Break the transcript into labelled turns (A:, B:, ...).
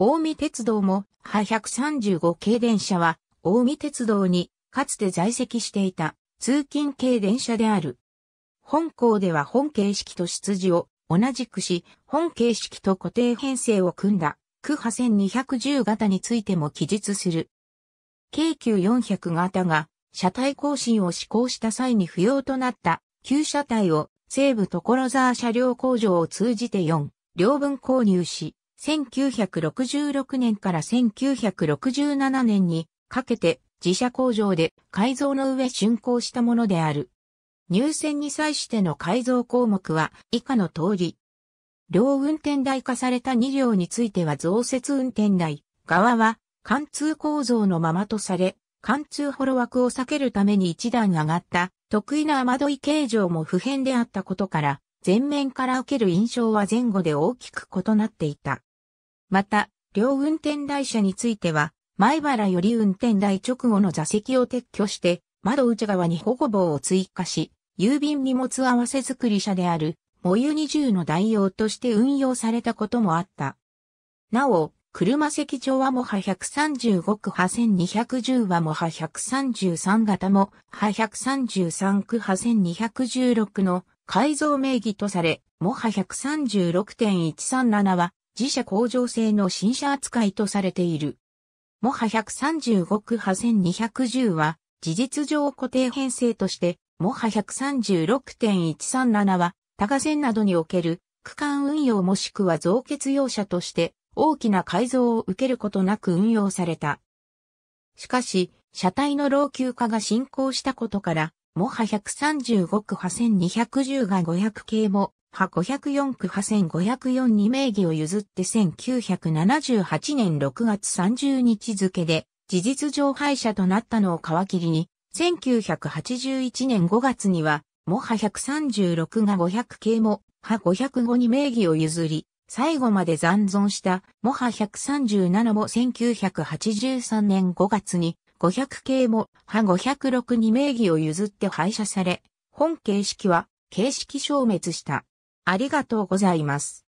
A: 大見鉄道も、派135系電車は、大見鉄道に、かつて在籍していた、通勤系電車である。本校では本形式と出自を同じくし、本形式と固定編成を組んだ、区派1210型についても記述する。京急400型が、車体更新を施行した際に不要となった、旧車体を、西武所沢車両工場を通じて4、両分購入し、1966年から1967年にかけて自社工場で改造の上竣工したものである。入線に際しての改造項目は以下の通り。両運転台化された2両については増設運転台側は貫通構造のままとされ、貫通ホロ枠を避けるために一段上がった得意な雨どい形状も不変であったことから、前面から受ける印象は前後で大きく異なっていた。また、両運転台車については、前原より運転台直後の座席を撤去して、窓内側に保護棒を追加し、郵便荷物合わせ作り車である、模ユ20の代用として運用されたこともあった。なお、車席上はモハ135区派1210はモハ133型も、ハ133区派1216の改造名義とされ、モハ136.137は自社工場製の新車扱いとされている。モハ135区派1210は、事実上固定編成として、モハ136.137は、多賀線などにおける区間運用もしくは増結用車として、大きな改造を受けることなく運用された。しかし、車体の老朽化が進行したことから、モハ135区派1210が500系も派504区派1504に名義を譲って1978年6月30日付で事実上敗者となったのを皮切りに、1981年5月には、もは136が500系も、派505に名義を譲り、最後まで残存したもは137も1983年5月に500系も派506に名義を譲って廃車され、本形式は形式消滅した。ありがとうございます。